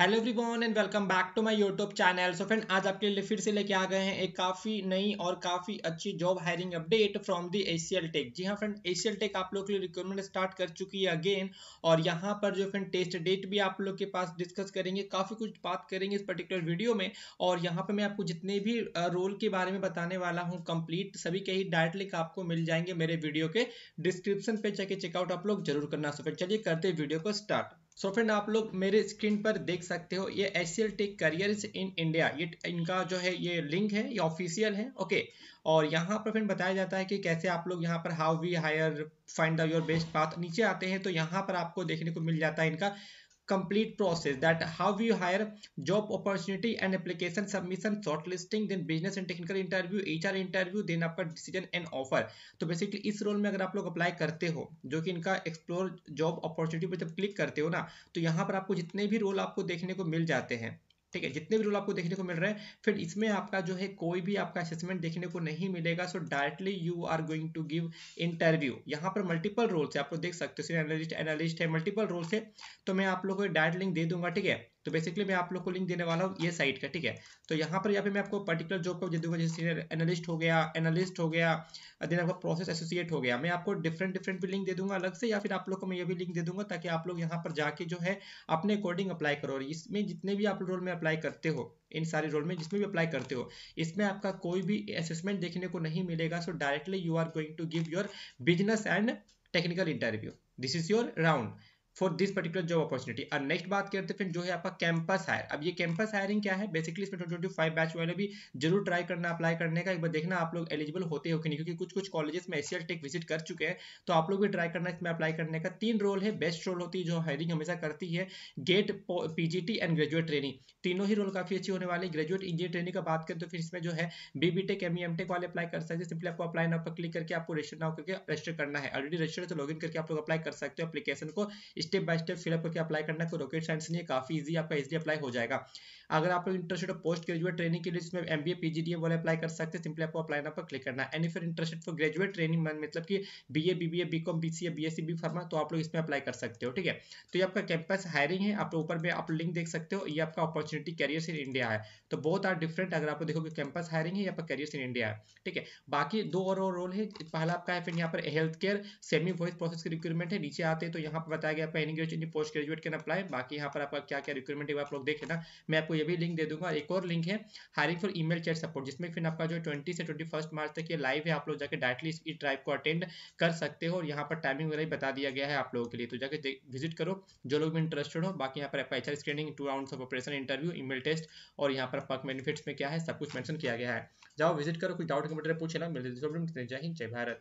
hello everyone and welcome back to my YouTube channel so friend आज आपके लिए फिर से लेके आ गए हैं एक काफ़ी नई और काफ़ी अच्छी job hiring update from the एशियल टेक जी हाँ फ्रेंड एशियल टेक आप लोग के लिए रिक्रूटमेंट स्टार्ट कर चुकी है अगेन और यहाँ पर जो फ्रेंड टेस्ट डेट भी आप लोग के पास डिस्कस करेंगे काफ़ी कुछ बात करेंगे इस पर्टिकुलर वीडियो में और यहाँ पर मैं आपको जितने भी रोल के बारे में बताने वाला हूँ कंप्लीट सभी के ही डायरेक्ट लिंक आपको मिल जाएंगे मेरे वीडियो के डिस्क्रिप्शन पे जाके चेकआउट आप लोग जरूर करना सो फ्रेंड चलिए करते वीडियो को स्टार्ट सो so फ्रेंड आप लोग मेरे स्क्रीन पर देख सकते हो ये S C L tech career in India ये इनका जो है ये लिंक है ये ऑफिशियल है ओके और यहाँ पर फ्रेंड बताया जाता है कि कैसे आप लोग यहाँ पर how we hire find the your best path नीचे आते हैं तो यहाँ पर आपको देखने को मिल जाता है इनका complete process that how you hire job opportunity and application submission shortlisting then business and technical interview hr interview then आपका decision and offer तो basically इस role में अगर आप लोग apply करते हो जो कि इनका explore job opportunity पर जब click करते हो ना तो यहाँ पर आपको जितने भी role आपको देखने को मिल जाते हैं ठीक है जितने भी रोल आपको देखने को मिल रहे हैं फिर इसमें आपका जो है कोई भी आपका असेसमेंट देखने को नहीं मिलेगा so directly you are going to give interview यहाँ पर मल्टीपल रोल्स है आप लोग देख सकते हो सीनियर एनालिस्ट एनालिस्ट है मल्टीपल रोल्स है तो मैं आप लोग को डायरेक्ट लिंक दे दूंगा ठीक है तो बेसिकली मैं आप लोग को लिंक देने वाला हूँ ये साइट का ठीक है तो यहाँ पर यहाँ पे मैं आपको पर्टिकुलर जॉब का दे दूंगा जैसे सीनियर एनालिस्ट हो गया एनालिस्ट हो गया देन आपका प्रोसेस एसोसिएट हो गया मैं आपको डिफरेंट डिफरेंट भी लिंक दे दूंगा अलग से या फिर आप लोग को मैं ये भी लिंक दे दूंगा ताकि आप लोग यहाँ पर जाके जो है अपने अकॉर्डिंग अप्लाई करो और इसमें जितने भी आप रोल में अप्लाई करते हो इन सारे रोल में जिसमें भी अप्लाई करते हो इसमें आपका कोई भी असेसमेंट देखने को नहीं मिलेगा so directly you are going to give your business and technical interview this is your round for this particular job opportunity और नेक्स्ट बात करते फिर जो है आपका कैंपस हायर अब ये कैंपस हायरिंग क्या है बेसिकली इसमें ट्वेंटी फाइव बैच वाले भी जरूर ट्राई करना अप्लाई करने का एक बार देखना आप लोग एलिजिबल होते हो कि नहीं क्योंकि कुछ कुछ कॉलेजेस में एशियल टेक विजिट कर चुके हैं तो आप लोग भी ट्राई करना इसमें अप्लाई करने का तीन रोल है बेस्ट रोल होती है जो हायरिंग हमेशा करती है GATE PGT and graduate training तीनों ही रोल काफी अच्छी होने वाले ग्रेजुएट इंजीनियर ट्रेनिंग का बात करें तो फिर इसमें जो है बीबी टेक एम एम टेक वाले अप्लाई कर सकते हैं सिंपली आपको अप्लाई नाउ पर क्लिक करके आपको रजिस्टर नाउ करके रजिस्टर करना है ऑलरेडी रजिस्टर तो लॉग करके आप लोग अप्लाई कर सकते हो अपलीकेशन को स्टेप बाय स्टेप फिलअप करके अप्लाई करना कोई रॉकेट साइंस नहीं है काफी इजी आपका इजी अप्लाई हो जाएगा अगर आप इंटरेस्टेड पोस्ट ग्रेजुएट ट्रेनिंग के लिए इसमें M B A P G D वाले अप्लाई कर सकते हैं सिंपली आपको अप्लाई पर क्लिक करना एनी फिर इंटरेस्टेड फॉर ग्रेजुएट ट्रेनिंग मतलब कि B A B B A B com B C A B S C B pharma तो आप लोग इसमें अप्लाई कर सकते हो ठीक है तो ये आपका कैंपस हायरिंग है आप ऊपर में आप लिंक देख सकते हो ये आपका अपॉर्चुनिटी कैरियर इन इंडिया है तो बहुत आर डिफरेंट अगर आप देखोगे कैंपस हायरिंग है या कैरियर इन इंडिया है ठीक है बाकी दो और रोल है पहला आपका है फिर यहाँ पर health care semi voice process की रिक्वायरमेंट है नीचे आते हैं तो यहाँ पर बताया गया तक मैं university post graduate can apply बाकी यहाँ पर आपका क्या क्या रिक्वायरमेंट है आप लोग देखे ना मैं आपको ये भी लिंक दे दूंगा एक और लिंक है hiring for email chat support जिसमें फिर आपका जो ट्वेंटी से ट्वेंटी फर्स्ट मार्च तक ये लाइव है आप लोग जाकर डायरेक्टली इस ड्राइव को अटेंड कर सकते हो और यहाँ पर टाइमिंग वगैरह बता दिया गया है आप लोगों के लिए तो जाकर विजिट करो जो लोग भी इंटरेस्टेड हो बाकी यहाँ पर आपका HR screening two round of operation interview email test और यहाँ पर वर्क बेनिफिट्स में क्या है सब कुछ मैंशन किया गया है जाओ विजिट करो कोई डाउट कंप्यूटर पूछे ना मिलते जय हिंद जय भारत